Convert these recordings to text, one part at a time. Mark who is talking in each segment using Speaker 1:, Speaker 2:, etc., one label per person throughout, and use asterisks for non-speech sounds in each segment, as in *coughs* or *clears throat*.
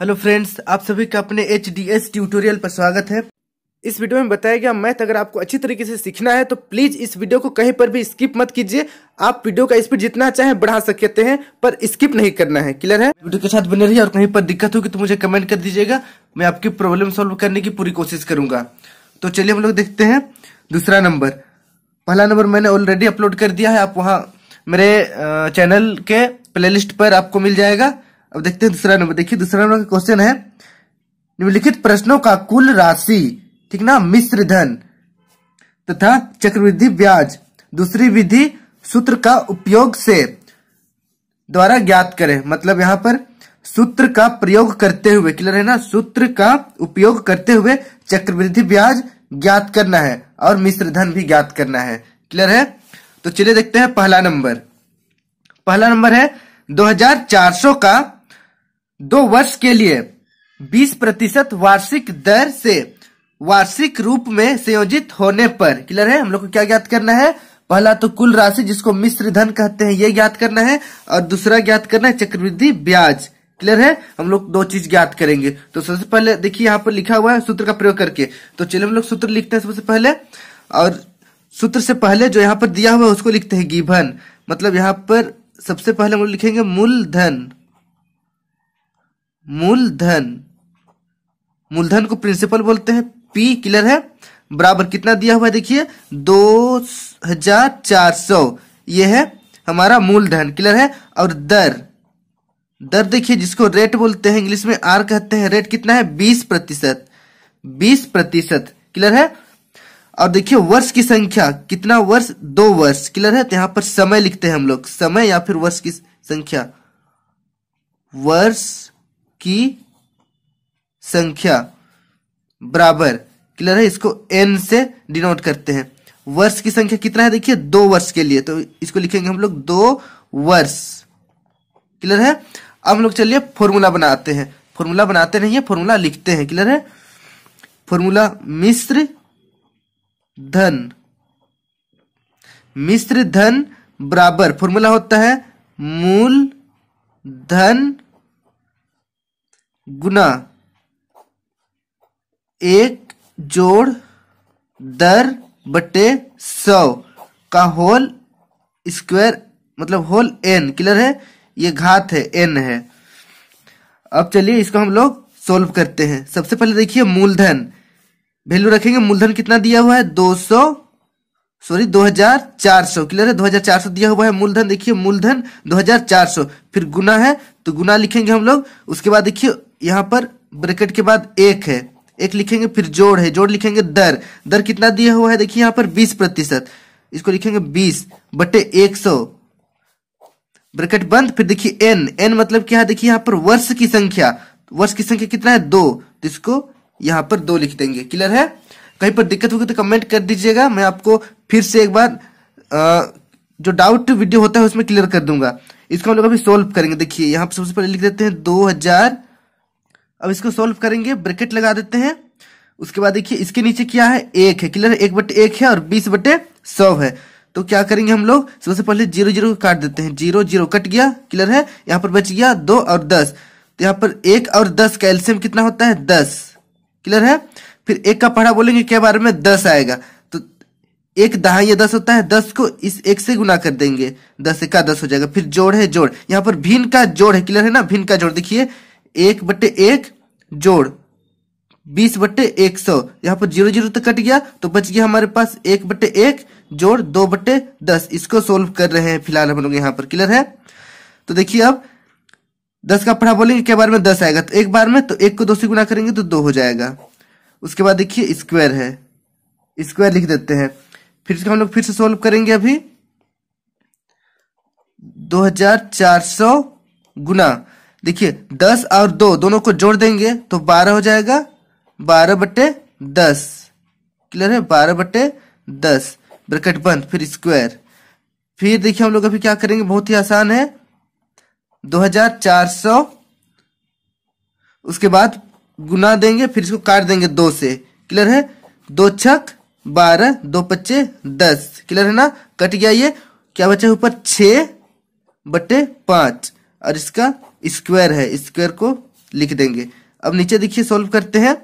Speaker 1: hello friends आप सभी का अपने एच डी एस ट्यूटोरियल पर स्वागत है इस वीडियो में बताया गया मैथ अगर आपको अच्छी तरीके से सीखना है तो प्लीज़ इस वीडियो को कहीं पर भी स्किप मत कीजिए आप वीडियो का स्पीड जितना चाहे बढ़ा सकते हैं पर स्किप नहीं करना है क्लियर है वीडियो के साथ बने रहिए और कहीं पर दिक्कत होगी तो मुझे कमेंट कर दीजिएगा मैं आपकी प्रॉब्लम सोल्व करने की पूरी कोशिश करूंगा तो चलिए हम लोग देखते हैं दूसरा नंबर पहला नंबर मैंने ऑलरेडी अपलोड कर दिया है आप वहाँ मेरे चैनल के प्लेलिस्ट पर आपको मिल जाएगा अब देखते हैं दूसरा नंबर देखिए दूसरा नंबर का क्वेश्चन है निम्नलिखित प्रश्नों का कुल राशि ठीक ना मिश्र धन तथा चक्रवृद्धि ब्याज दूसरी विधि सूत्र का उपयोग से द्वारा ज्ञात करें मतलब यहाँ पर सूत्र का प्रयोग करते हुए क्लियर है ना सूत्र का उपयोग करते हुए चक्रवृद्धि ब्याज ज्ञात करना है और मिश्र धन भी ज्ञात करना है क्लियर है तो चलिए देखते हैं पहला नंबर पहला नंबर है 2400 का दो वर्ष के लिए बीस प्रतिशत वार्षिक दर से वार्षिक रूप में संयोजित होने पर क्लियर है हम लोग को क्या ज्ञात करना है पहला तो कुल राशि जिसको मिश्र धन कहते हैं ये ज्ञात करना है और दूसरा ज्ञात करना है चक्रवृद्धि ब्याज क्लियर है हम लोग दो चीज ज्ञात करेंगे तो सबसे पहले देखिए यहाँ पर लिखा हुआ है सूत्र का प्रयोग करके तो चलिए हम लोग सूत्र लिखते हैं सबसे पहले और सूत्र से पहले जो यहाँ पर दिया हुआ है उसको लिखते हैं गिभन मतलब यहाँ पर सबसे पहले हम लोग लिखेंगे मूलधन मूलधन मूलधन को प्रिंसिपल बोलते हैं पी क्लियर है बराबर कितना दिया हुआ है देखिए दो हजार चार सौ यह है हमारा मूलधन क्लियर है और दर दर देखिए जिसको रेट बोलते हैं इंग्लिश में आर कहते हैं रेट कितना है बीस प्रतिशत बीस प्रतिशत क्लियर है और देखिए वर्ष की संख्या कितना वर्ष दो वर्ष क्लियर है तो यहां पर समय लिखते हैं हम लोग समय या फिर वर्ष की संख्या वर्ष की संख्या बराबर क्लियर है इसको एन से डिनोट करते हैं वर्ष की संख्या कितना है देखिए दो वर्ष के लिए तो इसको लिखेंगे हम लोग दो वर्ष क्लियर है अब हम लोग चलिए फॉर्मूला बनाते हैं फॉर्मूला बनाते नहीं है फॉर्मूला लिखते हैं क्लियर है फॉर्मूला मिश्र धन मिश्र धन बराबर फॉर्मूला होता है मूल धन गुना एक जोड़ दर बटे सौ का होल स्क्वायर मतलब होल एन क्लियर है ये घात है एन है अब चलिए इसको हम लोग सोल्व करते हैं सबसे पहले देखिए मूलधन वैल्यू रखेंगे मूलधन कितना दिया हुआ है दो सौ सॉरी दो हजार चार सौ क्लियर है दो हजार चार सौ दिया हुआ है मूलधन देखिए मूलधन दो हजार चार सौ फिर गुना है तो गुना लिखेंगे हम लोग उसके बाद देखिए यहाँ पर ब्रैकेट के बाद एक है एक लिखेंगे फिर जोड़ है जोड़ लिखेंगे दर दर कितना दिया हुआ है देखिए यहाँ पर बीस प्रतिशत इसको लिखेंगे बीस बटे एक सौ ब्रैकेट बंद फिर देखिए एन एन मतलब क्या है देखिए यहाँ पर वर्ष की संख्या वर्ष की संख्या कितना है दो तो इसको यहाँ पर दो लिख देंगे क्लियर है कहीं पर दिक्कत होगी तो कमेंट कर दीजिएगा मैं आपको फिर से एक बार आ, जो डाउट वीडियो होता है उसमें क्लियर कर दूंगा इसको हम लोग अभी सोल्व करेंगे देखिए यहाँ पर सबसे पहले लिख देते हैं दो हजार अब इसको सोल्व करेंगे ब्रैकेट लगा देते हैं उसके बाद देखिए इसके नीचे क्या है एक है क्लियर एक बटे एक है और बीस बटे सौ है तो क्या करेंगे हम लोग सबसे पहले जीरो जीरो काट देते हैं जीरो जीरो कट गया क्लियर है यहाँ पर बच गया दो और दस तो यहाँ पर एक और दस का एल्सियम कितना होता है दस क्लियर है फिर एक का पढ़ा बोलेंगे क्या बारे में दस आएगा तो एक दहा ये दस होता है दस को इस एक से गुना कर देंगे दस एक का दस हो जाएगा फिर जोड़ है जोड़ यहाँ पर भिन्न का जोड़ है क्लियर है ना भिन्न का जोड़ देखिए एक बट्टे एक जोड़ बीस बट्टे एक सौ यहाँ पर जीरो जीरो तक कट गया तो बच गया हमारे पास एक बट्टे एक जोड़ दो बट्टे दस इसको सोल्व कर रहे हैं फिलहाल हम लोग यहाँ पर क्लियर है तो देखिए अब दस का पढ़ा बोलेंगे क्या बार में दस आएगा तो एक बार में तो एक को दो से गुना करेंगे तो दो हो जाएगा उसके बाद देखिए स्क्वायर है स्क्वायर लिख देते हैं फिर हम लोग फिर से सोल्व करेंगे अभी दो हजार चार सौ गुना देखिए दस और दो दोनों को जोड़ देंगे तो बारह हो जाएगा बारह बटे दस क्लियर है बारह बटे दस ब्रैकेट बंद फिर स्क्वायर फिर देखिए हम लोग अभी क्या करेंगे बहुत ही आसान है दो हजार चार सौ उसके बाद गुना देंगे फिर इसको काट देंगे दो से क्लियर है दो छक बारह दो पच्चे दस क्लियर है ना कट गया ये क्या बचा ऊपर छ बटे पांच और इसका स्क्वायर है स्क्वायर को लिख देंगे अब नीचे देखिए सॉल्व करते हैं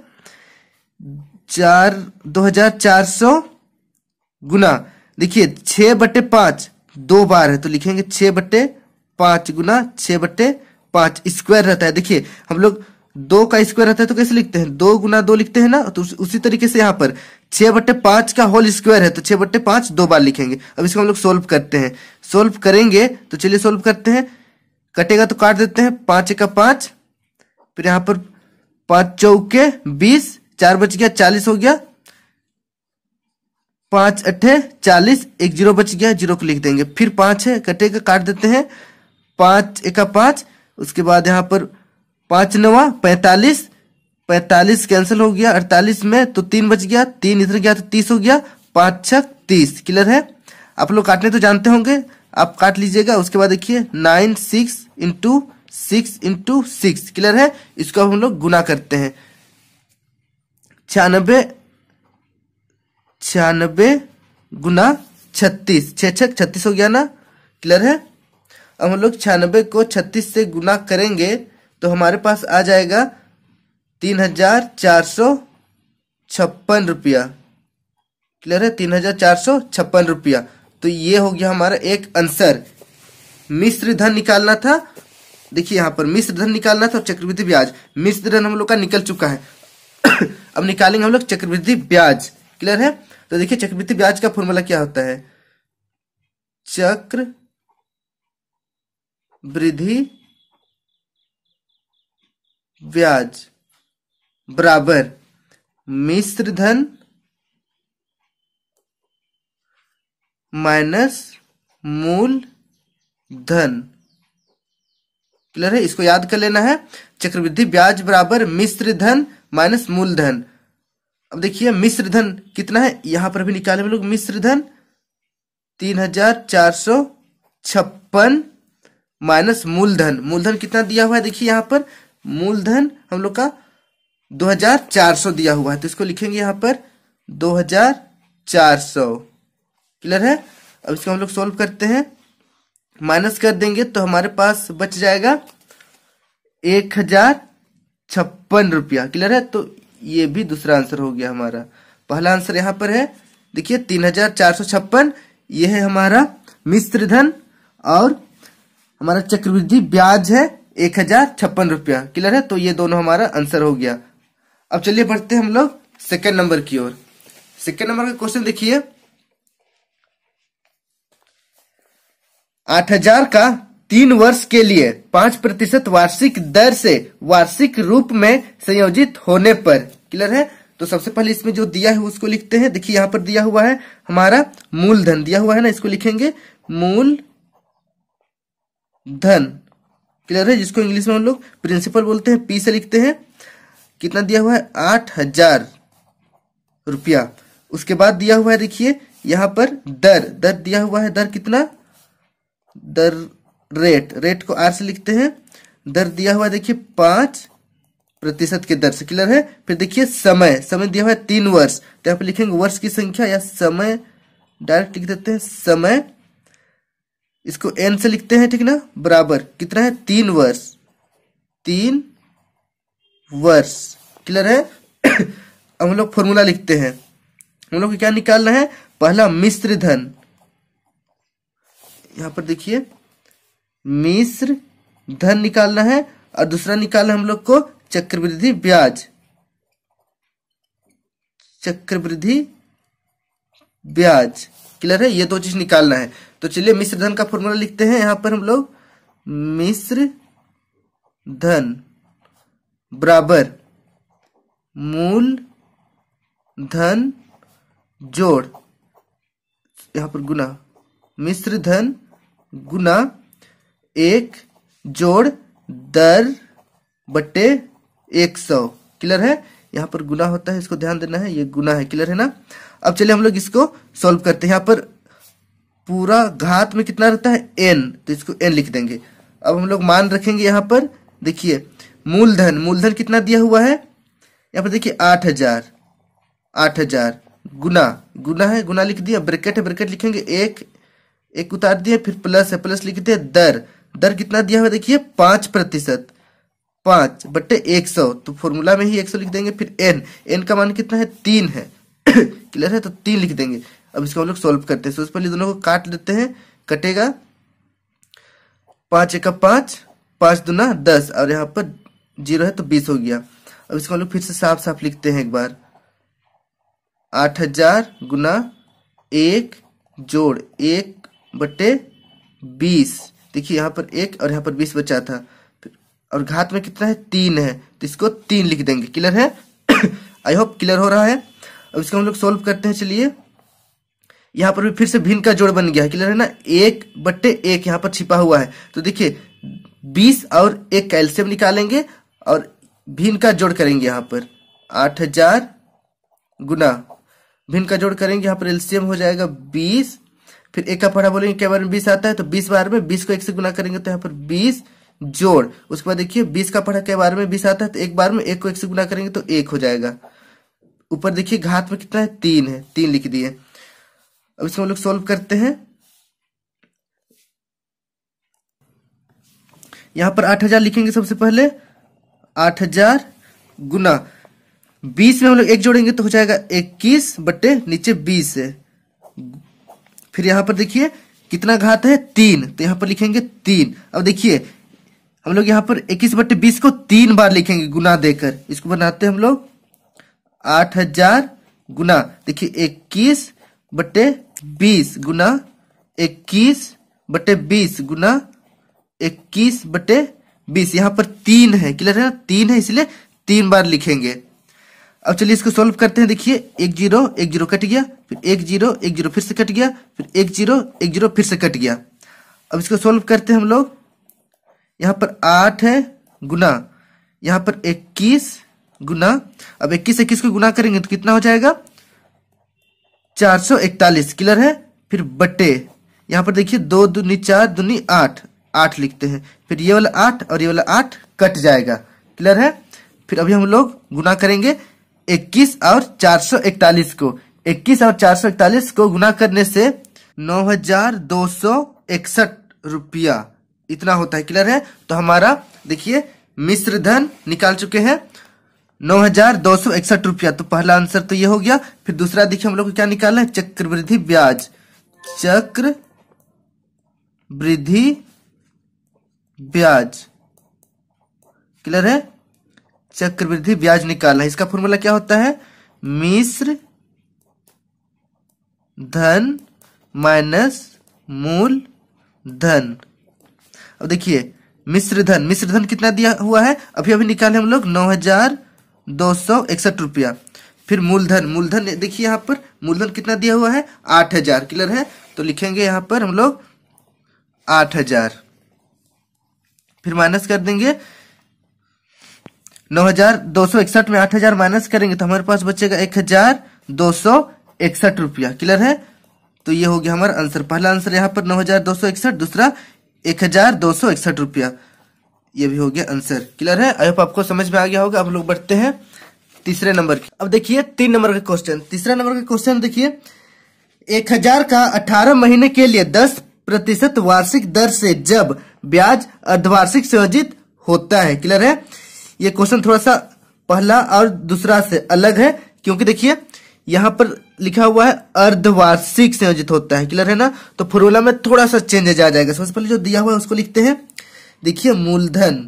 Speaker 1: चार दो हजार चार सौ गुना देखिए छ बटे पांच दो बार है तो लिखेंगे छ बटे पांच गुना छ बटे पांच स्क्वायर रहता है देखिए हम लोग दो का स्क्वायर रहता है तो कैसे लिखते हैं दो गुना दो लिखते हैं ना तो उस, उसी तरीके से यहां पर छह बट्टे पांच का होल स्क्वायर है तो छह बट्टे पांच दो बार लिखेंगे अब इसको हम लोग सोल्व करते हैं सोल्व करेंगे तो चलिए सोल्व करते हैं कटेगा तो काट देते हैं पांच एक पांच फिर यहां पर पांच चौके बीस चार बच गया चालीस हो गया पांच अट्ठे चालीस एक जीरो बच गया जीरो को लिख देंगे फिर पांच है कटेगा काट देते हैं पांच एका पांच उसके बाद यहाँ पर पांच नवा पैंतालीस पैंतालीस कैंसिल हो गया अड़तालीस में तो तीन बच गया तीन इधर गया तो तीस हो गया पांच छः तीस क्लियर है आप लोग काटने तो जानते होंगे आप काट लीजिएगा उसके बाद देखिए nine six into six into six clear है इसको हम लोग गुना करते हैं छियानबे छियानबे गुना छत्तीस छ छः छत्तीस हो गया ना क्लियर है अब हम लोग छियानबे को छत्तीस से गुना करेंगे तो हमारे पास आ जाएगा तीन हजार चार सौ छप्पन रुपया क्लियर है तीन हजार चार सौ छप्पन रुपया तो ये हो गया हमारा एक आंसर मिश्र धन निकालना था देखिए यहाँ पर मिश्र धन निकालना था और चक्रवृद्धि ब्याज मिश्र धन हम लोग का निकल चुका है *coughs* अब निकालेंगे हम लोग चक्रवृद्धि ब्याज क्लियर है तो देखिए चक्रवृद्धि ब्याज का फॉर्मूला क्या होता है चक्र वृद्धि ब्याज बराबर मिश्र धन माइनस मूल धन क्लियर है इसको याद कर लेना है चक्रवृद्धि ब्याज बराबर मिश्र धन माइनस मूल धन अब देखिए मिश्र धन कितना है यहां पर भी निकाले हम लोग मिश्र धन तीन हजार चार सौ छप्पन माइनस मूलधन मूलधन कितना दिया हुआ है देखिए यहां पर मूलधन हम लोग का दो हजार चार सौ दिया हुआ है तो इसको लिखेंगे यहां पर दो हजार चार सौ क्लियर है अब इसको हम लोग सोल्व करते हैं माइनस कर देंगे तो हमारे पास बच जाएगा एक हजार छप्पन रुपया क्लियर है तो ये भी दूसरा आंसर हो गया हमारा पहला आंसर यहाँ पर है देखिए तीन हजार चार सौ छप्पन ये है हमारा मिश्र धन और हमारा चक्रवृद्धि ब्याज है एक हजार छप्पन रुपया क्लियर है तो ये दोनों हमारा आंसर हो गया अब चलिए बढ़ते हैं हम लोग सेकेंड नंबर की ओर सेकेंड नंबर का क्वेश्चन देखिए आठ हजार का तीन वर्ष के लिए पाँच प्रतिशत वार्षिक दर से वार्षिक रूप में संयोजित होने पर क्लियर है तो सबसे पहले इसमें जो दिया है उसको लिखते हैं देखिए यहाँ पर दिया हुआ है हमारा मूलधन दिया हुआ है ना इसको लिखेंगे मूल धन क्लियर है जिसको इंग्लिश में हम लोग प्रिंसिपल बोलते हैं पी से लिखते हैं कितना दिया हुआ है आठ हजार रुपया उसके बाद दिया हुआ है देखिए यहाँ पर दर दर दिया हुआ है दर कितना दर रेट रेट को आर से लिखते हैं दर दिया हुआ देखिए पांच प्रतिशत के दर से क्लियर है फिर देखिए समय समय दिया हुआ है तीन वर्ष तो यहाँ पे लिखेंगे वर्ष की संख्या या समय डायरेक्ट लिख देते हैं समय इसको एन से लिखते हैं ठीक ना बराबर कितना है तीन वर्ष तीन वर्ष क्लियर है *coughs* हम लोग फॉर्मूला लिखते हैं हम लोग क्या निकालना है पहला मिश्र धन यहां पर देखिए मिश्र धन निकालना है और दूसरा निकालना हम लोग को चक्रवृद्धि ब्याज चक्रवृद्धि ब्याज क्लियर है ये दो चीज निकालना है तो चलिए मिश्र धन का फॉर्मूला लिखते हैं यहां पर हम लोग मिश्र धन बराबर मूल धन जोड़ यहां पर गुना मिश्र धन गुना एक जोड़ दर बटे एक सौ क्लियर है यहाँ पर गुना होता है इसको ध्यान देना है ये गुना है क्लियर है ना अब चलिए हम लोग इसको सॉल्व करते हैं यहाँ पर पूरा घात में कितना रहता है एन तो इसको एन लिख देंगे अब हम लोग मान रखेंगे यहाँ पर देखिए मूलधन मूलधन कितना दिया हुआ है यहाँ पर देखिए आठ हजार आठ हजार गुना गुना है गुना लिख दिया ब्रैकेट है ब्रैकेट लिखेंगे एक एक उतार दिया फिर प्लस है प्लस लिख दिया दर दर कितना दिया हुआ देखिए पांच प्रतिशत पांच बट्टे एक सौ तो फॉर्मूला में ही एक सौ लिख देंगे फिर एन एन का मान कितना है तीन है क्लियर *coughs* है तो तीन लिख देंगे अब इसको हम लोग सोल्व करते हैं सबसे पहले दोनों को काट लेते हैं कटेगा पांच एक पांच पांच दुना दस और यहाँ पर जीरो है तो बीस हो गया अब इसको हम लोग फिर से साफ साफ लिखते हैं एक बार आठ हजार गुना एक जोड़ एक बट्टे बीस देखिए यहाँ पर एक और यहाँ पर बीस बचा था और घात में कितना है तीन है तो इसको तीन लिख देंगे क्लियर है *coughs* आई होप क्लियर हो रहा है अब इसको हम लोग सोल्व करते हैं चलिए यहाँ पर भी फिर से भिन्न का जोड़ बन गया है क्लियर है ना एक बट्टे एक यहाँ पर छिपा हुआ है तो देखिए बीस और एक कैल्शियम निकालेंगे और भिन्न का जोड़ करेंगे यहाँ पर आठ हजार गुना भिन्न का जोड़ करेंगे यहाँ पर एल्सियम हो जाएगा बीस फिर एक का पढ़ा बोलेंगे क्या बार में बीस आता है तो बीस बार में बीस को एक से गुना करेंगे तो यहाँ पर बीस जोड़ उसके बाद देखिए बीस का पढ़ा क्या बार में बीस आता है तो एक बार में एक को एक से गुना करेंगे तो एक हो जाएगा ऊपर देखिए घात में कितना है तीन है तीन लिख दिए अब इसको हम लोग सोल्व करते हैं यहां पर आठ हजार लिखेंगे सबसे पहले आठ हजार गुना बीस में हम लोग एक जोड़ेंगे तो हो जाएगा इक्कीस बटे नीचे बीस है फिर यहां पर देखिए कितना घात है तीन तो यहां पर लिखेंगे तीन अब देखिए हम लोग यहाँ पर इक्कीस बटे बीस को तीन बार लिखेंगे गुना देकर इसको बनाते हम लोग आठ हजार गुना देखिए इक्कीस बटे बीस गुना इक्कीस बटे बीस गुना इक्कीस बटे बीस यहाँ पर तीन है क्लियर है ना तीन है इसलिए तीन बार लिखेंगे अब चलिए इसको सॉल्व करते हैं देखिए एक जीरो एक जीरो कट गया फिर एक जीरो एक जीरो फिर से कट गया फिर एक जीरो एक जीरो फिर से कट गया अब इसको सॉल्व करते हैं हम लोग यहाँ पर आठ है गुना यहाँ पर इक्कीस गुना अब इक्कीस इक्कीस को गुना करेंगे तो कितना हो जाएगा चार सौ इकतालीस क्लियर है फिर बटे यहाँ पर देखिए दो दूनी चार दूनी आठ आठ लिखते हैं फिर ये वाला आठ और ये वाला आठ कट जाएगा क्लियर है फिर अभी हम लोग गुना करेंगे इक्कीस और चार सौ इकतालीस को इक्कीस और चार सौ इकतालीस को गुना करने से नौ हजार दो सौ इकसठ रुपया इतना होता है क्लियर है तो हमारा देखिए मिश्र धन निकाल चुके हैं नौ हजार दो सौ इकसठ रुपया तो पहला आंसर तो ये हो गया फिर दूसरा देखिए हम लोग को क्या निकाल है चक्रवृद्धि ब्याज चक्र वृद्धि ब्याज क्लियर है चक्रवृद्धि ब्याज निकालना इसका फॉर्मूला क्या होता है मिश्र धन माइनस मूल धन अब देखिए मिश्र धन मिश्र धन कितना दिया हुआ है अभी अभी निकाले हम लोग नौ हजार दो सौ इकसठ रुपया फिर मूलधन मूलधन देखिए यहाँ पर मूलधन कितना दिया हुआ है आठ हजार क्लियर है तो लिखेंगे यहाँ पर हम लोग आठ हजार फिर माइनस कर देंगे नौ हजार दो सौ इकसठ में आठ हजार माइनस करेंगे तो हमारे पास बचेगा एक हजार दो सौ इकसठ रुपया क्लियर है तो ये हो गया हमारा आंसर पहला आंसर यहाँ पर नौ हजार दो सौ इकसठ दूसरा एक हजार दो सौ इकसठ रुपया ये भी हो गया आंसर क्लियर है आई होप आपको समझ में आ गया होगा अब लोग बढ़ते हैं तीसरे नंबर की अब देखिए तीन नंबर का क्वेश्चन तीसरा नंबर का क्वेश्चन देखिए एक हजार का अठारह महीने के लिए दस प्रतिशत वार्षिक दर से जब ब्याज अर्धवार्षिक संयोजित होता है क्लियर है ये क्वेश्चन थोड़ा सा पहला और दूसरा से अलग है क्योंकि देखिए यहाँ पर लिखा हुआ है अर्धवार्षिक संयोजित होता है क्लियर है ना तो फॉर्मूला में थोड़ा सा चेंजेज आ जाएगा सबसे पहले जो दिया हुआ है उसको लिखते हैं देखिए मूलधन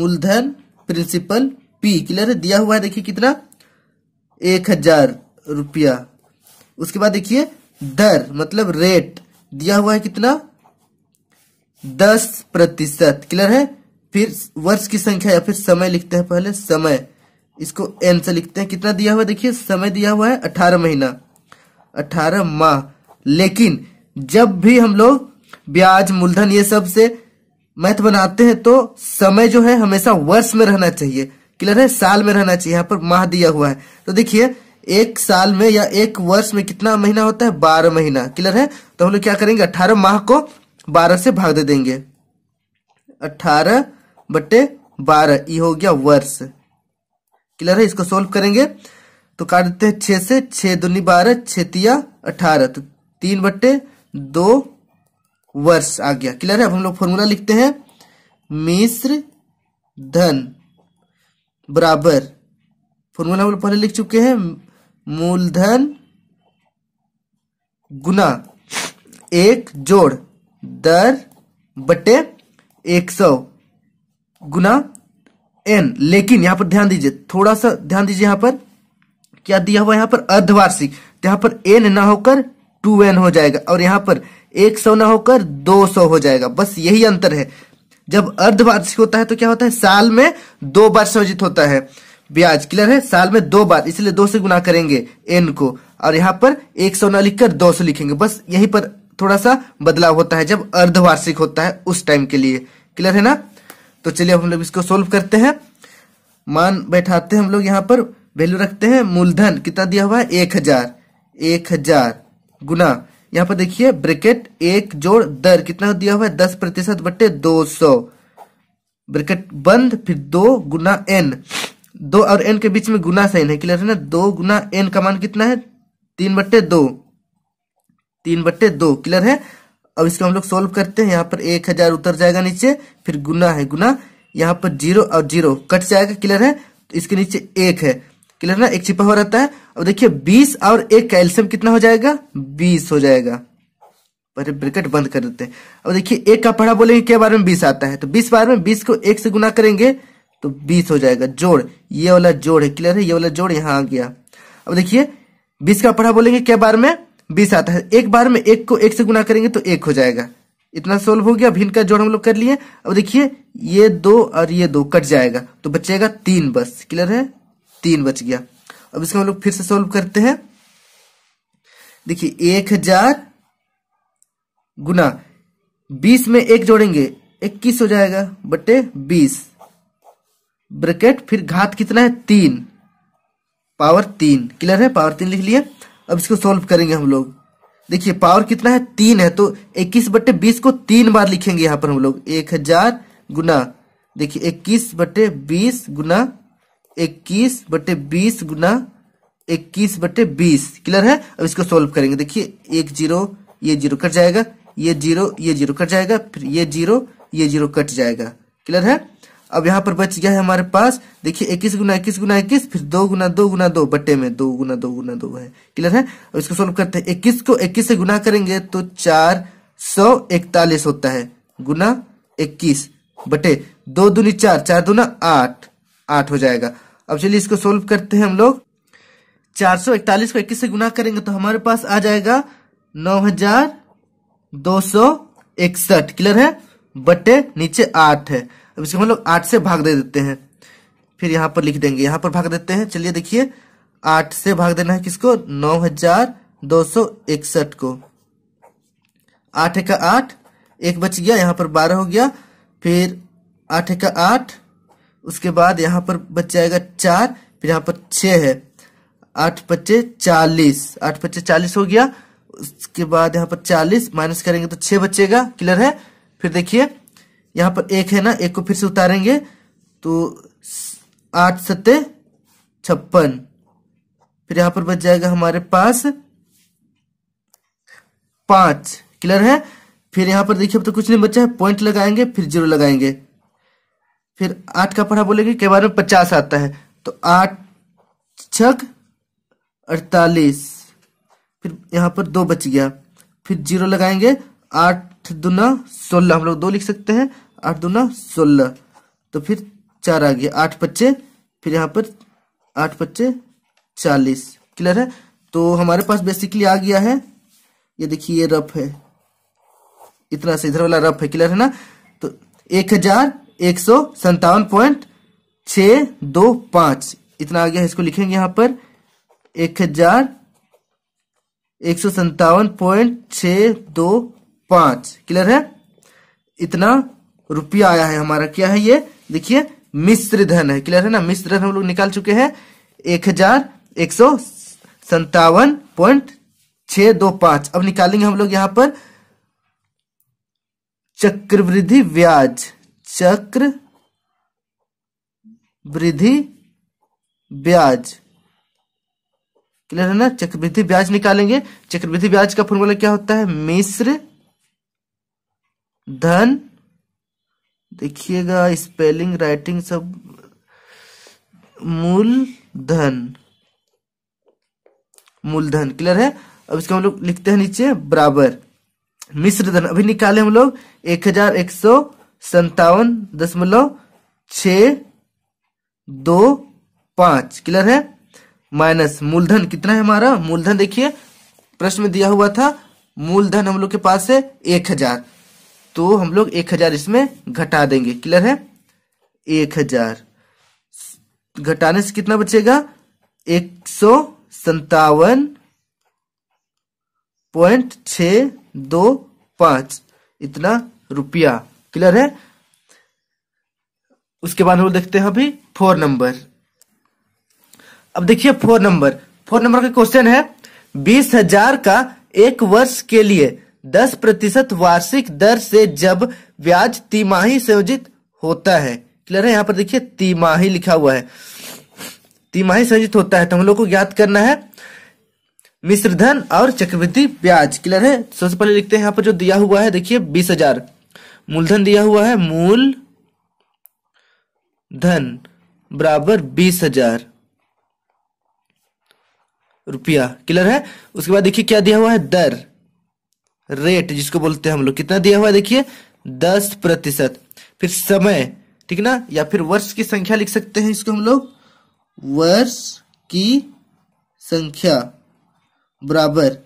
Speaker 1: मूलधन प्रिंसिपल पी क्लियर है दिया हुआ है देखिए कितना एक हजार रुपया उसके बाद देखिए दर मतलब रेट दिया हुआ है कितना दस प्रतिशत क्लियर है फिर वर्ष की संख्या या फिर समय लिखते हैं पहले समय इसको एन से लिखते हैं कितना दिया हुआ देखिए समय दिया हुआ है अठारह महीना अठारह माह लेकिन जब भी हम लोग ब्याज मूलधन ये सब से मैथ बनाते हैं तो समय जो है हमेशा वर्ष में रहना चाहिए क्लियर है साल में रहना चाहिए यहाँ पर माह दिया हुआ है तो देखिए एक साल में या एक वर्ष में कितना महीना होता है बारह महीना क्लियर है तो हम लोग क्या करेंगे अठारह माह को बारह से भाग दे देंगे अठारह बट्टे बारह ये हो गया वर्ष क्लियर है इसको सोल्व करेंगे तो काट देते हैं छह से छह दूनी बारह छिया अठारह तो तीन बट्टे दो वर्ष आ गया क्लियर है अब हम लोग फॉर्मूला लिखते हैं मिश्र धन बराबर फॉर्मूला हम लोग पहले लिख चुके हैं मूलधन गुना एक जोड़ दर बटे एक सौ गुना एन लेकिन यहां पर ध्यान दीजिए थोड़ा सा ध्यान दीजिए यहां पर क्या दिया हुआ यहां पर अर्धवार्षिक तो यहां पर एन ना होकर टू एन हो जाएगा और यहां पर एक सौ ना होकर दो सौ हो जाएगा बस यही अंतर है जब अर्धवार्षिक होता है तो क्या होता है साल में दो बार संयोजित होता है ब्याज क्लियर है साल में दो बार इसलिए दो से गुना करेंगे एन को और यहां पर एक सौ न लिखकर दो सौ लिखेंगे बस यहीं पर थोड़ा सा बदलाव होता है जब अर्धवार्षिक होता है उस टाइम के लिए क्लियर है ना तो चलिए हम लोग इसको सोल्व करते हैं मान बैठाते हैं हम लोग यहाँ पर वैल्यू रखते हैं मूलधन कितना दिया हुआ है एक हजार एक हजार गुना यहाँ पर देखिए ब्रैकेट एक जोड़ दर कितना दिया हुआ है दस प्रतिशत बटे दो सौ ब्रैकेट बंद फिर दो गुना एन दो और एन के बीच में गुना साइन है क्लियर है ना दो गुना एन का मान कितना है तीन बट्टे दो तीन बट्टे दो क्लियर है अब इसको हम लोग सोल्व करते हैं यहाँ पर एक हजार उतर जाएगा नीचे फिर गुना है गुना यहाँ पर जीरो और जीरो कट जाएगा क्लियर है तो इसके नीचे एक है क्लियर ना एक छिपा हुआ रहता है अब देखिए बीस और एक का एल्सियम कितना हो जाएगा बीस हो जाएगा पर ब्रिकेट बंद कर देते हैं अब देखिए एक का पढ़ा बोलेंगे क्या बार में बीस आता है तो बीस बार में बीस को एक से गुना करेंगे तो बीस हो जाएगा जोड़ ये वाला जोड़ है क्लियर है ये वाला जोड़ यहाँ आ गया अब देखिए बीस का पढ़ा बोलेंगे क्या बार में बीस आता है एक बार में एक को एक से गुना करेंगे तो एक हो जाएगा इतना सोल्व हो गया भिन्न का जोड़ हम लोग कर लिए अब देखिए ये दो और ये दो कट जाएगा तो बचेगा तीन बस क्लियर है तीन बच गया अब इसको हम लोग फिर से सोल्व करते हैं देखिए एक हजार गुना बीस में एक जोड़ेंगे इक्कीस हो जाएगा बटे बीस ब्रैकेट फिर घात कितना है तीन पावर तीन क्लियर है पावर तीन लिख लिया अब इसको सॉल्व करेंगे हम लोग देखिए पावर कितना है तीन है तो इक्कीस बट्टे बीस को तीन बार लिखेंगे यहाँ पर हम लोग एक हजार गुना देखिए इक्कीस बट्टे बीस गुना इक्कीस बट्टे बीस गुना इक्कीस बट्टे बीस क्लियर है अब इसको सॉल्व करेंगे देखिए एक जीरो ये जीरो कट जाएगा ये जीरो ये जीरो कट जाएगा फिर ये जीरो ये जीरो कट जाएगा क्लियर है अब यहाँ पर बच गया है हमारे पास देखिए इक्कीस गुना इक्कीस गुना इक्कीस फिर दो गुना दो गुना दो बट्टे में दो गुना दो गुना दो है क्लियर है अब इसको सोल्व करते हैं इक्कीस को इक्कीस से गुना करेंगे तो चार सौ इकतालीस होता है गुना इक्कीस बटे दो दूनी चार चार दूना आठ आठ हो जाएगा अब चलिए इसको सोल्व करते हैं हम लोग चार सौ इकतालीस को इक्कीस से गुना करेंगे तो हमारे पास आ जाएगा नौ हजार दो सौ इकसठ क्लियर है बटे नीचे आठ है अब इसके हम लोग आठ से भाग दे देते हैं फिर यहाँ पर लिख देंगे यहाँ पर भाग देते हैं चलिए देखिए आठ से भाग देना है किसको नौ हजार दो सौ इकसठ को आठ का आठ एक बच गया यहाँ पर बारह हो गया फिर आठ का आठ उसके बाद यहाँ पर बच जाएगा चार फिर यहाँ पर छ है आठ पच्चे चालीस आठ पच्चे चालीस हो गया उसके बाद यहाँ पर चालीस माइनस करेंगे तो छः बचेगा क्लियर है फिर देखिए यहाँ पर एक है ना एक को फिर से उतारेंगे तो आठ सत्य छप्पन फिर यहां पर बच जाएगा हमारे पास पांच क्लियर है फिर यहाँ पर देखिए अब तो कुछ नहीं बचा है पॉइंट लगाएंगे फिर जीरो लगाएंगे फिर आठ का पढ़ा बोलेंगे के बारे में पचास आता है तो आठ छक अड़तालीस फिर यहां पर दो बच गया फिर जीरो लगाएंगे आठ दुना सोलह हम लोग दो लिख सकते हैं आठ दुना सोलह तो फिर चार आ गया आठ पच्चे फिर यहाँ पर आठ पच्चे चालीस क्लियर है तो हमारे पास बेसिकली आ गया है ये देखिए ये रफ है इतना से इधर वाला रफ है क्लियर है ना तो एक हजार एक सौ संतावन पॉइंट छ दो पांच इतना आ गया है इसको लिखेंगे यहाँ पर एक हजार एक सौ संतावन पॉइंट छ दो पांच क्लियर है इतना रुपया आया है हमारा क्या है ये देखिए मिश्र धन है क्लियर है ना मिश्र धन हम लोग निकाल चुके हैं एक हजार एक सौ संतावन पॉइंट छ दो पांच अब निकालेंगे हम लोग यहां पर चक्रवृद्धि ब्याज चक्र वृद्धि ब्याज क्लियर है ना चक्रवृद्धि ब्याज निकालेंगे चक्रवृद्धि ब्याज का फॉर्मूला क्या होता है मिश्र धन देखिएगा स्पेलिंग राइटिंग सब मूलधन मूलधन क्लियर है अब इसको हम लोग लिखते हैं नीचे बराबर मिश्र धन अभी निकाले हम लोग एक हजार एक सौ संतावन दशमलव छ दो पांच क्लियर है माइनस मूलधन कितना है हमारा मूलधन देखिए प्रश्न में दिया हुआ था मूलधन हम लोग के पास है एक हजार तो हम लोग एक हजार इसमें घटा देंगे क्लियर है एक हजार घटाने से कितना बचेगा एक सौ संतावन पॉइंट छ दो पांच इतना रुपया क्लियर है उसके बाद हम देखते हैं अभी फोर नंबर अब देखिए फोर नंबर फोर नंबर का क्वेश्चन है बीस हजार का एक वर्ष के लिए दस प्रतिशत वार्षिक दर से जब ब्याज तिमाही संयोजित होता है क्लियर है यहाँ पर देखिए तिमाही लिखा हुआ है तिमाही संयोजित होता है तो हम लोग को ज्ञात करना है मिश्रधन और चक्रवृद्धि ब्याज क्लियर है सबसे पहले लिखते हैं यहाँ पर जो दिया हुआ है देखिए बीस हजार मूलधन दिया हुआ है मूल धन बराबर बीस हजार रुपया क्लियर है उसके बाद देखिए क्या दिया हुआ है दर रेट जिसको बोलते हैं हम लोग कितना दिया हुआ है देखिए दस प्रतिशत फिर समय ठीक ना या फिर वर्ष की संख्या लिख सकते हैं इसको हम लोग वर्ष की संख्या बराबर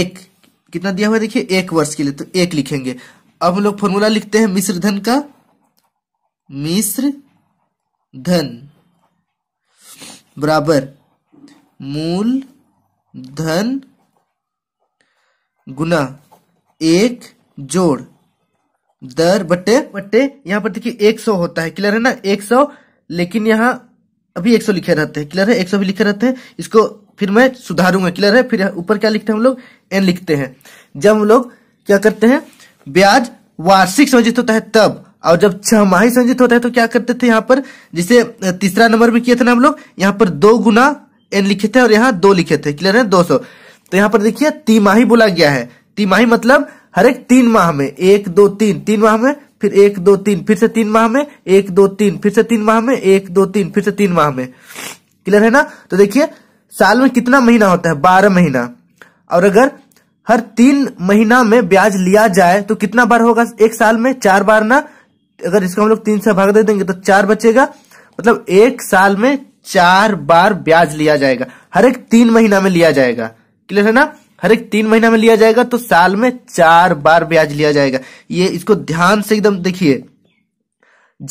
Speaker 1: एक कितना दिया हुआ है देखिए एक वर्ष के लिए तो एक लिखेंगे अब हम लोग फॉर्मूला लिखते हैं मिश्र धन का मिश्र धन बराबर मूल धन गुना एक जोड़ दर बटे बटे यहाँ पर देखिए एक सौ होता है क्लियर है ना एक सौ लेकिन यहाँ अभी एक सौ लिखे रहते हैं क्लियर है एक सौ भी लिखे रहते हैं इसको फिर मैं सुधारूंगा क्लियर है फिर ऊपर क्या लिखते हैं हम लोग एन लिखते हैं जब हम लोग क्या करते हैं ब्याज वार्षिक संयोजित होता है तब और जब छमाही संयोजित होता है तो क्या करते थे यहाँ पर जिसे तीसरा नंबर भी किए थे ना हम लोग यहाँ पर दो गुना एन लिखे थे और यहाँ दो लिखे थे क्लियर है दो सौ तो यहां पर देखिए तिमाही बोला गया है तिमाही मतलब हर एक तीन माह में एक दो तीन तीन माह में फिर एक दो तीन फिर से तीन माह में एक दो तीन फिर से तीन माह में एक दो तीन फिर से तीन माह में क्लियर है ना तो देखिए साल में कितना महीना होता है बारह महीना और अगर हर तीन महीना में ब्याज लिया जाए तो कितना बार होगा एक साल में चार बार ना अगर इसको हम लोग तीन से भाग दे देंगे तो चार बचेगा मतलब एक साल में चार बार ब्याज लिया जाएगा हर एक तीन महीना में लिया जाएगा क्लियर है ना हर एक तीन महीना में लिया जाएगा तो साल में चार बार ब्याज लिया जाएगा ये इसको ध्यान से एकदम देखिए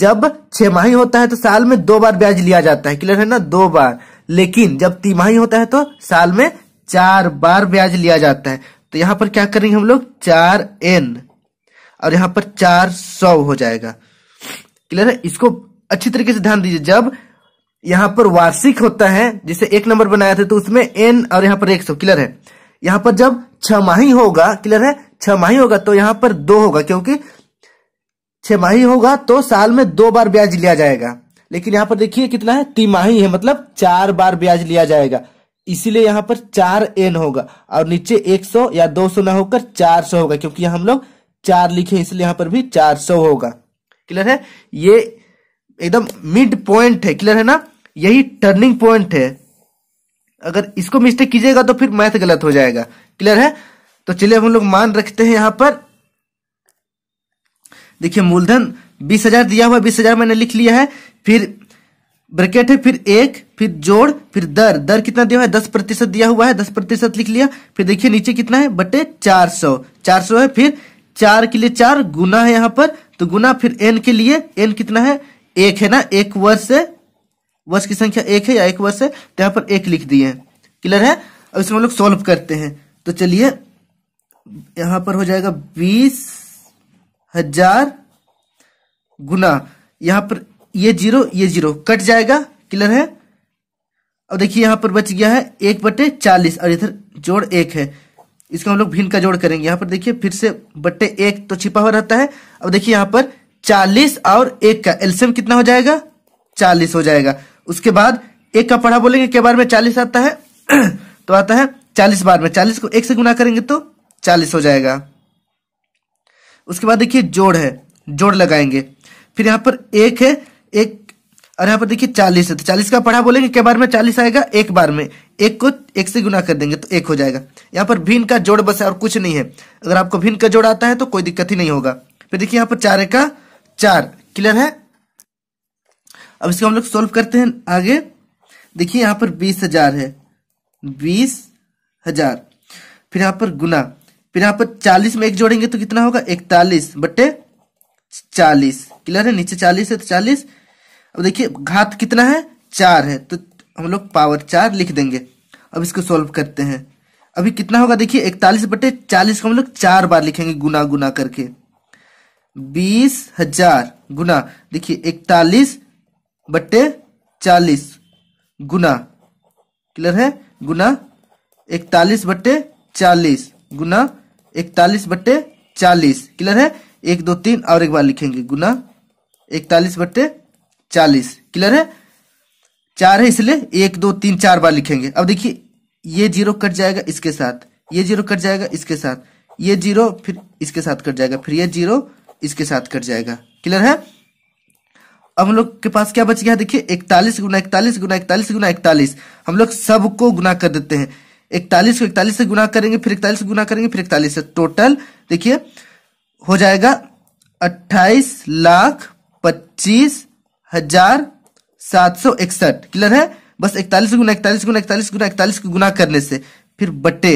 Speaker 1: जब छमाही होता है तो साल में दो बार ब्याज लिया जाता है क्लियर है ना दो बार लेकिन जब तिमाही होता है तो साल में चार बार ब्याज लिया जाता है तो यहां पर क्या करेंगे हम लोग चार एन और यहां पर चार सौ हो जाएगा क्लियर है इसको अच्छी तरीके से ध्यान दीजिए जब यहाँ पर वार्षिक होता है जिसे एक नंबर बनाया था तो उसमें एन और यहाँ पर एक सौ क्लियर है यहाँ पर जब छमाही होगा क्लियर है छमाही होगा तो यहाँ पर दो होगा क्योंकि छमाही होगा तो साल में दो बार ब्याज लिया जाएगा लेकिन यहाँ पर देखिए कितना है तिमाही है मतलब चार बार ब्याज लिया जाएगा इसीलिए यहाँ पर चार एन होगा और नीचे एक सौ या दो सौ ना होकर चार सौ होगा क्योंकि हम लोग चार लिखे इसलिए यहाँ पर भी चार सौ होगा क्लियर है ये एकदम मिड पॉइंट है क्लियर है ना यही टर्निंग पॉइंट है अगर इसको मिस्टेक कीजिएगा तो फिर मैथ गलत हो जाएगा क्लियर है तो चलिए हम लोग मान रखते हैं यहां पर देखिए मूलधन बीस हजार दिया हुआ बीस हजार मैंने लिख लिया है फिर ब्रैकेट है फिर एक फिर जोड़ फिर दर दर कितना दिया हुआ है दस प्रतिशत दिया हुआ है दस प्रतिशत लिख लिया फिर देखिए नीचे कितना है बटे चार सौ चार सौ है फिर चार के लिए चार गुना है यहां पर तो गुना फिर एन के लिए एन कितना है एक है ना एक वर्ष वर्ष की संख्या एक है या एक वर्ष है तो यहाँ पर एक लिख दिए क्लियर है अब इसमें हम लोग सॉल्व करते हैं तो चलिए यहां पर हो जाएगा बीस हजार गुना यहां पर ये जीरो ये जीरो कट जाएगा क्लियर है अब देखिए यहां पर बच गया है एक बटे चालीस और इधर जोड़ एक है इसका हम लोग भिन्न का जोड़ करेंगे यहां पर देखिए फिर से बटे एक तो छिपा हुआ रहता है अब देखिए यहां पर चालीस और एक का एल्सियम कितना हो जाएगा चालीस हो जाएगा उसके बाद एक का पढ़ा बोलेंगे के बार में चालीस आता है *clears throat* तो आता है चालीस बार में चालीस को एक से गुना करेंगे तो चालीस हो जाएगा उसके बाद देखिए जोड़ है जोड़ लगाएंगे फिर यहां पर एक है एक और यहां पर देखिए चालीस है तो चालीस का पढ़ा बोलेंगे क्या बार में चालीस आएगा एक बार में एक को एक से गुना कर देंगे तो एक हो जाएगा यहाँ पर भिन्न का जोड़ बस है और कुछ नहीं है अगर आपको भिन्न का जोड़ आता है तो कोई दिक्कत ही नहीं होगा फिर देखिए यहां पर चार का चार क्लियर है अब इसको हम लोग सोल्व करते हैं आगे देखिए यहाँ पर बीस हजार है बीस हजार फिर यहाँ पर गुना फिर यहाँ पर चालीस में एक जोड़ेंगे तो कितना होगा इकतालीस बटे चालीस क्लियर है नीचे चालीस है तो चालीस अब देखिए घात कितना है चार है तो हम लोग पावर चार लिख देंगे अब इसको सोल्व करते हैं अभी कितना होगा देखिए इकतालीस बटे चालीस को हम लोग चार बार लिखेंगे गुना गुना करके बीस हजार गुना देखिए इकतालीस बट्टे चालीस गुना क्लियर है गुना इकतालीस बट्टे चालीस गुना इकतालीस बट्टे चालीस क्लियर है एक दो तीन और एक बार लिखेंगे गुना इकतालीस बट्टे चालीस क्लियर है चार है इसलिए एक दो तीन चार बार लिखेंगे अब देखिए ये जीरो कट जाएगा इसके साथ ये जीरो कट जाएगा इसके साथ ये जीरो फिर इसके साथ कट जाएगा फिर ये जीरो इसके साथ कट जाएगा क्लियर है अब हम लोग के पास क्या बच गया देखिए इकतालीस गुना इकतालीस गुना इकतालीस गुना इकतालीस हम लोग सबको गुना कर देते हैं इकतालीस को इकतालीस से गुना करेंगे फिर इकतालीस गुना करेंगे फिर इकतालीस से टोटल देखिए हो जाएगा अट्ठाईस लाख पच्चीस हजार सात सौ इकसठ क्लियर है बस इकतालीस गुना इकतालीस गुना इकतालीस गुना इकतालीस को गुना करने से फिर बटे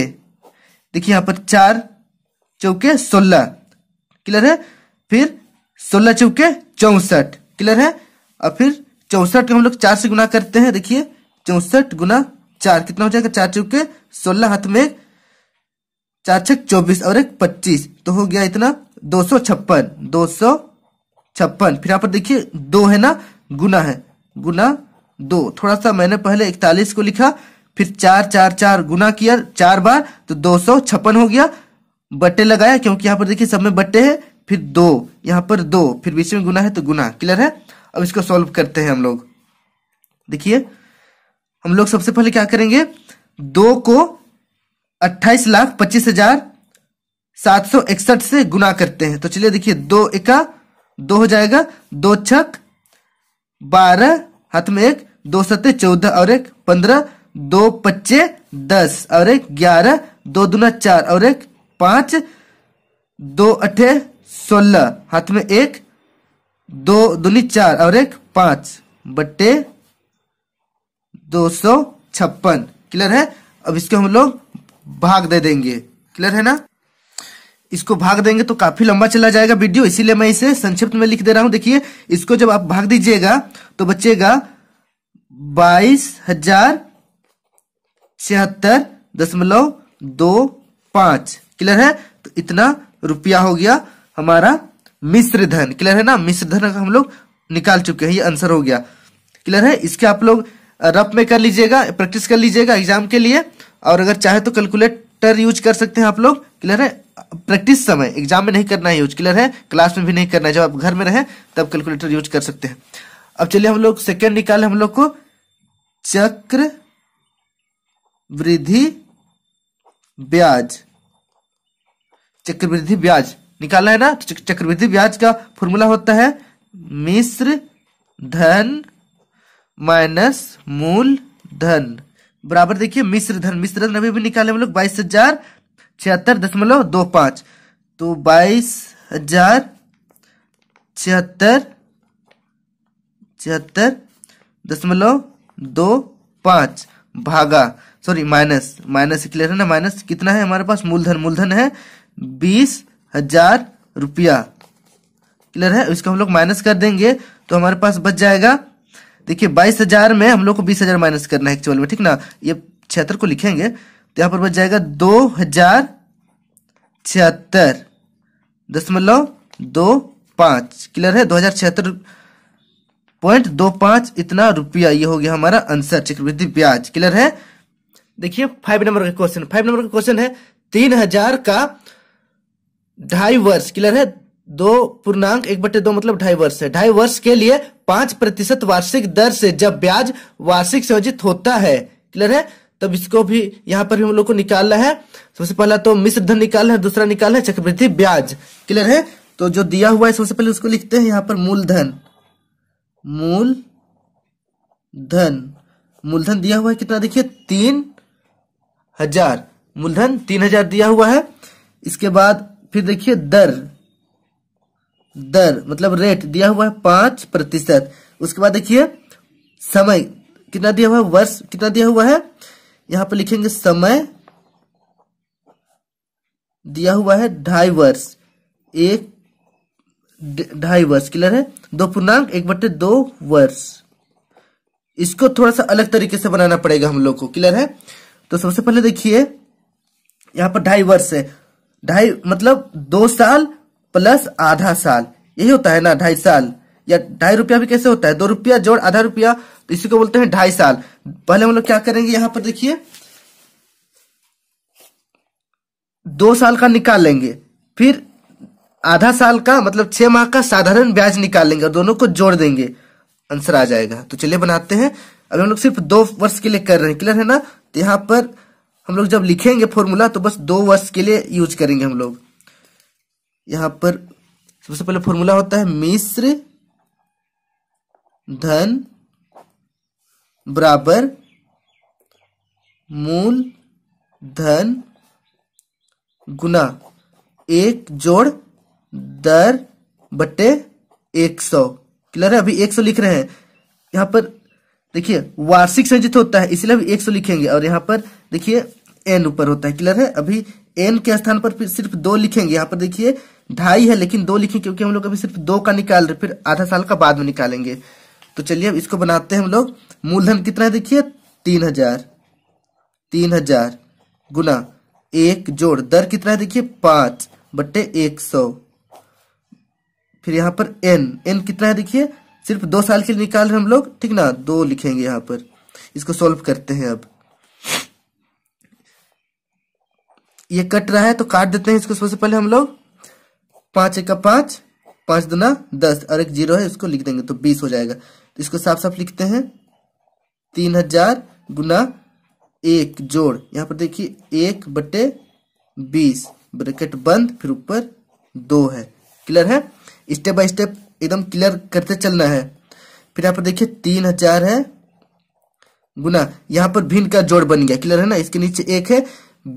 Speaker 1: देखिए यहाँ पर चार चौके सोलह क्लियर है फिर सोलह चौके चौसठ क्लियर है और फिर चौसठ को हम लोग चार से गुना करते हैं देखिए चौसठ गुना चार कितना हो जाएगा चार चौके सोलह हाथ में एक चार छक चौबीस और एक पच्चीस तो हो गया इतना दो सौ छप्पन दो सौ छप्पन फिर यहाँ पर देखिए दो है ना गुना है गुना दो थोड़ा सा मैंने पहले इकतालीस को लिखा फिर चार चार चार गुना किया चार बार तो दो सौ छप्पन हो गया बट्टे लगाया क्योंकि यहाँ पर देखिए सब में बट्टे हैं फिर दो यहाँ पर दो फिर बीच में गुना है तो गुना क्लियर है अब इसको सॉल्व करते हैं हम लोग देखिए हम लोग सबसे पहले क्या करेंगे दो को अट्ठाईस लाख पच्चीस हजार सात सौ इकसठ से गुना करते हैं तो चलिए देखिए दो इका दो हो जाएगा दो छक बारह हाथ में एक दो सत्य चौदह और एक पंद्रह दो पच्चे दस और एक ग्यारह दो दुना चार और एक पांच दो अठे सोलह हाथ में एक दो दूनी चार और एक पांच बट्टे दो सौ छप्पन क्लियर है अब इसको हम लोग भाग दे देंगे क्लियर है ना इसको भाग देंगे तो काफी लंबा चला जाएगा वीडियो इसीलिए मैं इसे संक्षिप्त में लिख दे रहा हूं देखिए इसको जब आप भाग दीजिएगा तो बचेगा बाईस हजार छिहत्तर दशमलव दो पांच क्लियर है तो इतना रुपया हो गया हमारा मिश्र धन क्लियर है ना मिश्र धन का हम लोग निकाल चुके हैं ये आंसर हो गया क्लियर है इसके आप लोग रफ में कर लीजिएगा प्रैक्टिस कर लीजिएगा एग्जाम के लिए और अगर चाहे तो कैलकुलेटर यूज कर सकते हैं आप लोग क्लियर है प्रैक्टिस समय एग्जाम में नहीं करना है यूज क्लियर है क्लास में भी नहीं करना है जब आप घर में रहें तब कैलकुलेटर यूज कर सकते हैं अब चलिए हम लोग सेकेंड निकाले हम लोग को चक्र वृद्धि ब्याज चक्रवृद्धि ब्याज निकालना है ना तो चक्रवृद्धि ब्याज का फॉर्मूला होता है मिश्र धन माइनस मूल धन बराबर देखिए मिश्र धन मिश्र धन अभी भी निकाले हम लोग बाईस हजार छिहत्तर दशमलव दो पांच तो बाईस हजार छिहत्तर छिहत्तर दशमलव दो पांच भागा सॉरी माइनस माइनस क्लियर है ना माइनस कितना है हमारे पास मूलधन मूलधन है बीस हजार रुपया क्लियर है इसको हम लोग माइनस कर देंगे तो हमारे पास बच जाएगा देखिए बाईस हजार में हम लोग को बीस हजार माइनस करना है एक्चुअल में ठीक ना ये छिहत्तर को लिखेंगे तो यहाँ पर बच जाएगा दो हजार छिहत्तर दशमलव दो पाँच क्लियर है दो हजार छिहत्तर पॉइंट दो पाँच इतना रुपया ये हो गया हमारा आंसर चक्रवृद्धि ब्याज क्लियर है देखिए फाइव नंबर का क्वेश्चन फाइव नंबर का क्वेश्चन है तीन हजार का ढाई वर्ष क्लियर है दो पूर्णांक एक बटे दो मतलब ढाई वर्ष है ढाई वर्ष के लिए पांच प्रतिशत वार्षिक दर से जब ब्याज वार्षिक संयोजित होता है क्लियर है तब इसको भी यहां पर भी हम लोग को निकालना है सबसे पहला तो मिश्र धन निकालना है दूसरा निकालना है चक्रवृद्धि ब्याज क्लियर है तो जो दिया हुआ है सबसे पहले उसको लिखते हैं यहां पर मूलधन मूल धन मूलधन दिया हुआ है कितना देखिए तीन हजार मूलधन तीन हजार दिया हुआ है इसके बाद फिर देखिए दर दर मतलब रेट दिया हुआ है पांच प्रतिशत उसके बाद देखिए समय कितना दिया हुआ है वर्ष कितना दिया हुआ है यहां पर लिखेंगे समय दिया हुआ है ढाई वर्ष एक ढाई वर्ष क्लियर है दो पूर्णांक एक बटे दो वर्ष इसको थोड़ा सा अलग तरीके से बनाना पड़ेगा हम लोग को क्लियर है तो सबसे पहले देखिए यहां पर ढाई वर्ष है ढाई मतलब दो साल प्लस आधा साल यही होता है ना ढाई साल या ढाई रुपया भी कैसे होता है दो रुपया जोड़ आधा रुपया तो इसी को बोलते हैं ढाई साल पहले हम लोग क्या करेंगे यहां पर देखिए दो साल का निकाल लेंगे फिर आधा साल का मतलब छह माह का साधारण ब्याज निकाल लेंगे और दोनों को जोड़ देंगे आंसर आ जाएगा तो चलिए बनाते हैं अभी हम लोग सिर्फ दो वर्ष के लिए कर रहे हैं क्लियर है ना तो यहाँ पर हम लोग जब लिखेंगे फॉर्मूला तो बस दो वर्ष के लिए यूज करेंगे हम लोग यहां पर सबसे पहले फॉर्मूला होता है मिश्र धन बराबर मूल धन गुना एक जोड़ दर बटे एक सौ क्लियर है अभी एक सौ लिख रहे हैं यहां पर देखिए वार्षिक संचित होता है इसलिए हम एक सौ लिखेंगे और यहाँ पर देखिए एन ऊपर होता है क्लियर है अभी एन के स्थान पर सिर्फ दो लिखेंगे यहाँ पर देखिए ढाई है लेकिन दो लिखेंगे क्योंकि हम लोग अभी सिर्फ दो का निकाल रहे फिर आधा साल का बाद में निकालेंगे तो चलिए अब इसको बनाते हैं हम लोग मूलधन कितना है देखिए तीन हजार तीन हजार गुना एक जोड़ दर कितना है देखिए पांच बट्टे एक सौ फिर यहां पर एन एन कितना है देखिए सिर्फ दो साल के लिए निकाल रहे हम लोग ठीक ना दो लिखेंगे यहाँ पर इसको सॉल्व करते हैं अब ये कट रहा है तो काट देते हैं इसको सबसे पहले हम लोग पांच एक का पांच पांच दुना दस और एक जीरो है इसको लिख देंगे तो बीस हो जाएगा तो इसको साफ साफ लिखते हैं तीन हजार गुना एक जोड़ यहां पर देखिए एक बटे बीस ब्रैकेट बंद फिर ऊपर दो है क्लियर है स्टेप बाय स्टेप एकदम क्लियर करते चलना है फिर यहाँ पर देखिए तीन हजार है गुना यहाँ पर भिन्न का जोड़ बन गया क्लियर है ना इसके नीचे एक है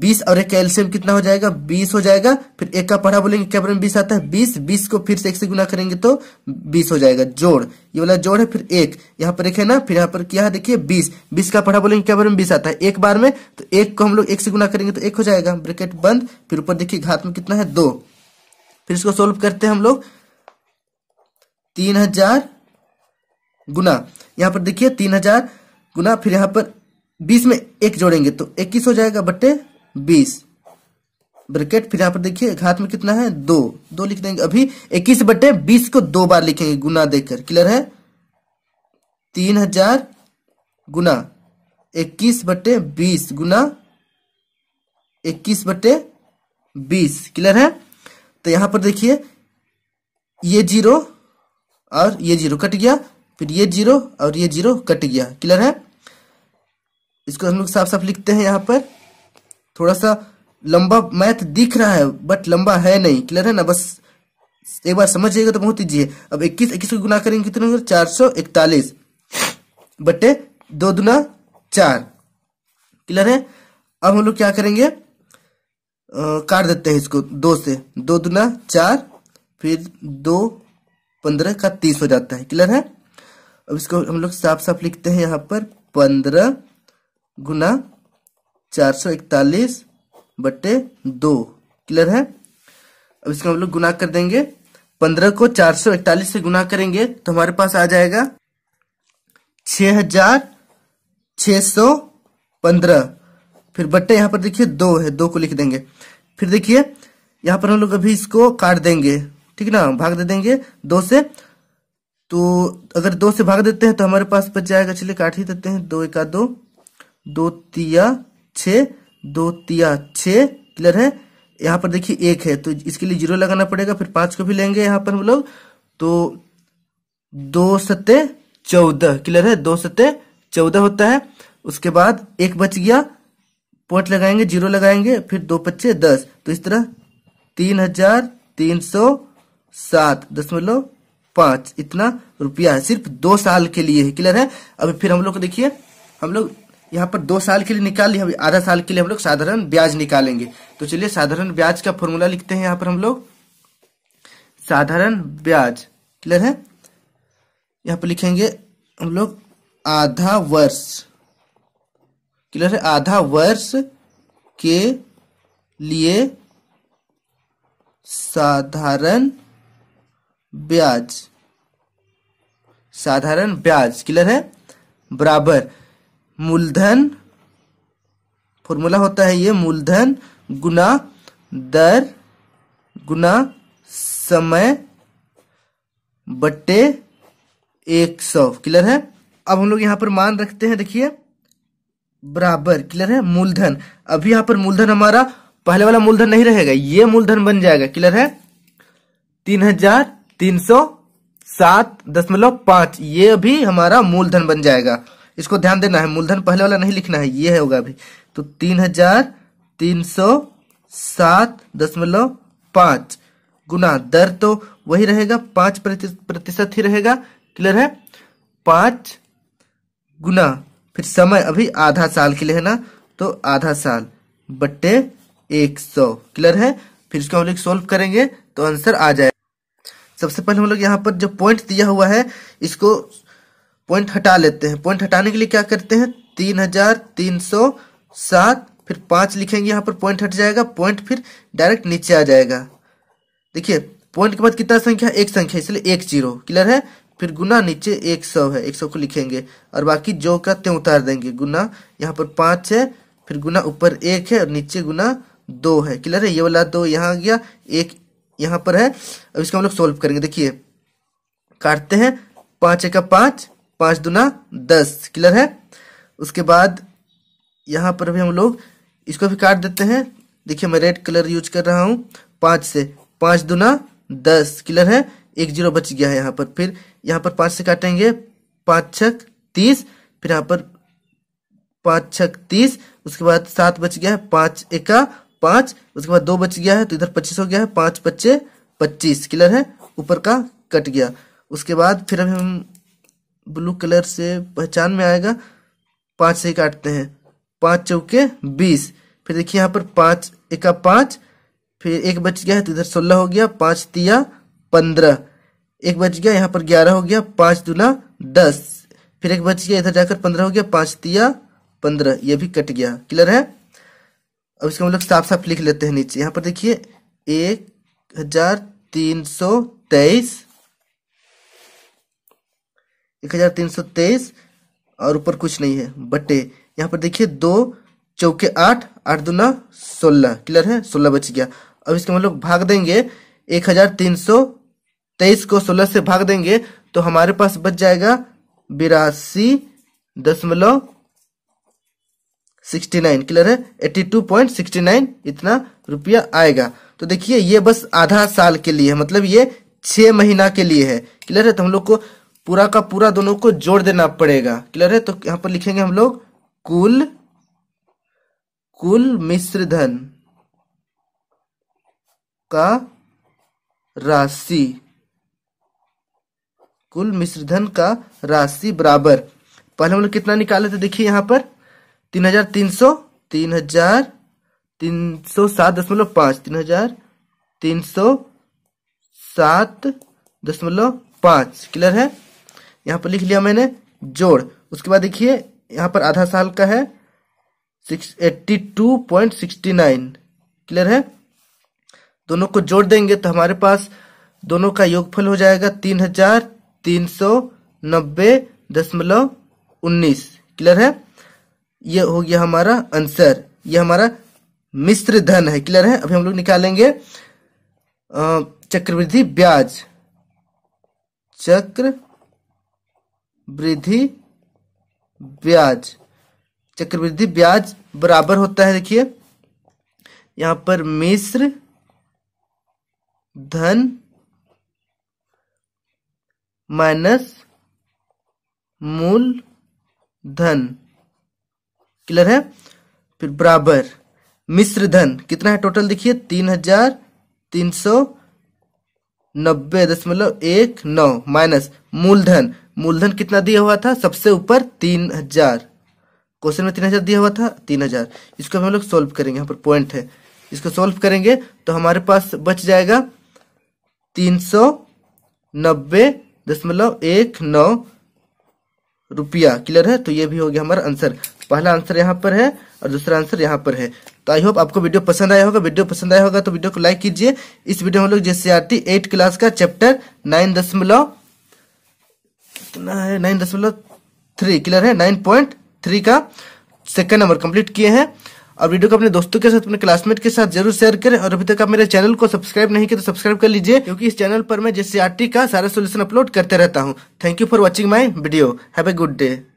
Speaker 1: बीस और एक कैल्शियम कितना हो जाएगा बीस हो जाएगा फिर एक का पढ़ा बोलेंगे क्या में बीस आता है बीस बीस को फिर से एक से गुना करेंगे तो बीस हो जाएगा जोड़ ये वाला जोड़ है फिर एक यहाँ पर एक है ना फिर यहाँ पर क्या है देखिए बीस बीस का पढ़ा बोलेंगे क्या में बीस आता है एक बार में तो एक को हम लोग एक से गुना करेंगे तो एक हो जाएगा ब्रेकेट बंद फिर ऊपर देखिए घात में कितना है दो फिर इसको सोल्व करते हैं हम लोग तीन हजार गुना यहाँ पर देखिए तीन हजार गुना फिर यहाँ पर बीस में एक जोड़ेंगे तो इक्कीस हो जाएगा बट्टे बीस ब्रैकेट फिर यहाँ पर देखिए घात में कितना है दो दो लिख देंगे अभी इक्कीस बट्टे बीस को दो बार लिखेंगे गुना देकर क्लियर है तीन हजार गुना इक्कीस बट्टे बीस गुना इक्कीस बट्टे बीस क्लियर है तो यहां पर देखिए ये जीरो और ये जीरो कट गया फिर ये जीरो और ये जीरो कट गया क्लियर है इसको हम लोग साफ साफ लिखते हैं यहाँ पर थोड़ा सा लंबा मैथ दिख रहा है बट लंबा है नहीं क्लियर है ना बस एक बार समझ समझिएगा तो बहुत ईजी है अब इक्कीस इक्कीस को गुना करेंगे कितने चार सौ इकतालीस बटे दो दुना चार क्लियर है अब हम लोग क्या करेंगे काट देते हैं इसको दो से दो दुना चार फिर दो पंद्रह का तीस हो जाता है क्लियर है अब इसको हम लोग साफ साफ लिखते हैं यहाँ पर पंद्रह गुना चार सौ इकतालीस बटे दो क्लियर है अब इसको हम लोग गुना कर देंगे पंद्रह को चार सौ इकतालीस से गुना करेंगे तो हमारे पास आ जाएगा छ हजार छ सौ पंद्रह फिर बट्टे यहाँ पर देखिए दो है दो को लिख देंगे फिर देखिए यहाँ पर हम लोग अभी इसको काट देंगे ठीक ना भाग दे देंगे दो से तो अगर दो से भाग देते हैं तो हमारे पास बच जाएगा चलिए काट ही देते हैं दो एका दो दो तिया छ दो तिया छ क्लियर है यहाँ पर देखिए एक है तो इसके लिए जीरो लगाना पड़ेगा फिर पांच को भी लेंगे यहाँ पर हम लोग तो दो सत्ते चौदह क्लियर है दो सत्ते चौदह होता है उसके बाद एक बच गया पॉइंट लगाएंगे जीरो लगाएंगे फिर दो पच्चे दस तो इस तरह तीन हजार तीन सौ सात दशमलव पांच इतना रुपया है सिर्फ दो साल के लिए क्लियर है अभी फिर हम लोग देखिए हम लोग यहाँ पर दो साल के लिए निकाल लिया आधा साल के लिए हम लोग साधारण ब्याज निकालेंगे तो चलिए साधारण ब्याज का फॉर्मूला लिखते हैं यहाँ पर हम लोग साधारण ब्याज क्लियर है यहाँ पर लिखेंगे हम लोग आधा वर्ष क्लियर है आधा वर्ष के लिए साधारण ब्याज साधारण ब्याज क्लियर है बराबर मूलधन फॉर्मूला होता है ये मूलधन गुना दर गुना समय बट्टे एक सौ क्लियर है अब हम लोग यहां पर मान रखते हैं देखिए बराबर क्लियर है मूलधन अभी यहां पर मूलधन हमारा पहले वाला मूलधन नहीं रहेगा ये मूलधन बन जाएगा क्लियर है तीन हजार तीन सौ सात दशमलव पांच ये अभी हमारा मूलधन बन जाएगा इसको ध्यान देना है मूलधन पहले वाला नहीं लिखना है ये होगा अभी तो तीन हजार तीन सौ सात दशमलव पांच गुना दर तो वही रहेगा पांच प्रतिशत ही रहेगा क्लियर है पांच गुना फिर समय अभी आधा साल के लिए है ना तो आधा साल बट्टे एक सौ क्लियर है फिर इसको हम लोग सोल्व करेंगे तो आंसर आ जाएगा सबसे पहले हम लोग यहाँ पर जो पॉइंट दिया हुआ है इसको पॉइंट हटा लेते हैं पॉइंट हटाने के लिए क्या करते हैं तीन हजार तीन सौ सात फिर पांच लिखेंगे यहाँ पर पॉइंट हट जाएगा पॉइंट फिर डायरेक्ट नीचे आ जाएगा देखिए पॉइंट के बाद कितना संख्या एक संख्या इसलिए एक जीरो क्लियर है फिर गुना नीचे एक सौ है एक सौ को लिखेंगे और बाकी जो का त्यों उतार देंगे गुना यहाँ पर पांच है फिर गुना ऊपर एक है और नीचे गुना दो है क्लियर है ये वाला दो यहाँ आ गया एक यहाँ पर है अब इसको हम लोग सोल्व करेंगे देखिए काटते हैं पांच एक पांच पांच दुना दस क्लियर है उसके बाद यहाँ पर भी हम लोग इसको भी काट देते हैं देखिए मैं रेड कलर यूज कर रहा हूँ पांच से पांच दुना दस क्लियर है एक जीरो बच गया है यहाँ पर फिर यहाँ पर पांच से काटेंगे पांच छक तीस फिर यहाँ पर पांच छक तीस उसके बाद सात बच गया है पांच एका पांच उसके बाद दो बच गया है तो इधर पच्चीस हो गया है पांच पच्चे पच्चीस क्लियर है ऊपर का कट गया उसके बाद फिर अभी हम ब्लू कलर से पहचान में आएगा पांच से काटते हैं पांच चौके बीस फिर देखिए यहाँ पर पांच एका पांच फिर एक बच गया है तो इधर सोलह हो गया पांच तिया पंद्रह एक बच गया यहाँ पर ग्यारह हो गया पांच दूना दस फिर एक बच गया इधर जाकर पंद्रह हो गया पांच तिया पंद्रह ये भी कट गया क्लियर है अब इसको हम मतलब लोग साफ साफ लिख लेते हैं नीचे यहाँ पर देखिए एक हजार तीन सौ तेईस एक हजार तीन सौ तेईस और ऊपर कुछ नहीं है बटे यहाँ पर देखिए दो चौके आठ आठ दूना सोलह क्लियर है सोलह बच गया अब इसके हम मतलब लोग भाग देंगे एक हजार तीन सौ तेईस को सोलह से भाग देंगे तो हमारे पास बच जाएगा बिरासी दशमलव सिक्सटी नाइन क्लियर है eighty two point sixty nine इतना रुपया आएगा तो देखिए ये बस आधा साल के लिए है मतलब ये छह महीना के लिए है क्लियर है तो हम लोग को पूरा का पूरा दोनों को जोड़ देना पड़ेगा क्लियर है तो यहां पर लिखेंगे हम लोग कुल कुल मिश्र धन का राशि कुल मिश्र धन का राशि बराबर पहले हम लोग कितना निकाले थे देखिए यहां पर तीन हजार तीन सौ तीन हजार तीन सौ सात दशमलव पांच तीन हजार तीन सौ सात दशमलव पांच क्लियर है यहां पर लिख लिया मैंने जोड़ उसके बाद देखिए यहां पर आधा साल का है six eighty two point sixty nine clear है दोनों को जोड़ देंगे तो हमारे पास दोनों का योगफल हो जाएगा तीन हजार तीन सौ नब्बे दशमलव उन्नीस क्लियर है ये हो गया हमारा आंसर ये हमारा मिश्र धन है क्लियर है अभी हम लोग निकालेंगे चक्रवृद्धि ब्याज चक्र वृद्धि ब्याज चक्रवृद्धि ब्याज बराबर होता है देखिए यहां पर मिश्र धन माइनस मूल धन क्लियर है फिर बराबर मिश्र धन कितना है टोटल देखिए तीन हजार तीन सौ नब्बे दशमलव एक नौ माइनस मूलधन मूलधन कितना दिया हुआ था सबसे ऊपर तीन हजार क्वेश्चन में तीन हजार दिया हुआ था तीन हजार इसको हम लोग सोल्व करेंगे यहाँ पर पॉइंट है इसको सोल्व करेंगे तो हमारे पास बच जाएगा तीन सौ नब्बे दशमलव एक नौ रुपया क्लियर है तो ये भी हो गया हमारा आंसर पहला आंसर यहाँ पर है और दूसरा आंसर यहाँ पर है तो आई होप आपको वीडियो पसंद आया होगा वीडियो पसंद आया होगा तो वीडियो को लाइक कीजिए इस वीडियो में हम लोग जैसे आती एट क्लास का चैप्टर नाइन दशमलव कितना है नाइन दशमलव थ्री क्लियर है नाइन पॉइंट थ्री का सेकंड नंबर कंप्लीट किए हैं और वीडियो को अपने दोस्तों के साथ अपने क्लासमेट के साथ जरूर शेयर करें और अभी तक आप मेरे चैनल को सब्सक्राइब नहीं किया तो सब्सक्राइब कर लीजिए क्योंकि इस चैनल पर मैं जैसे आर का सारा सोल्यूशन अपलोड करते रहता हूँ thank you for watching my video have a good day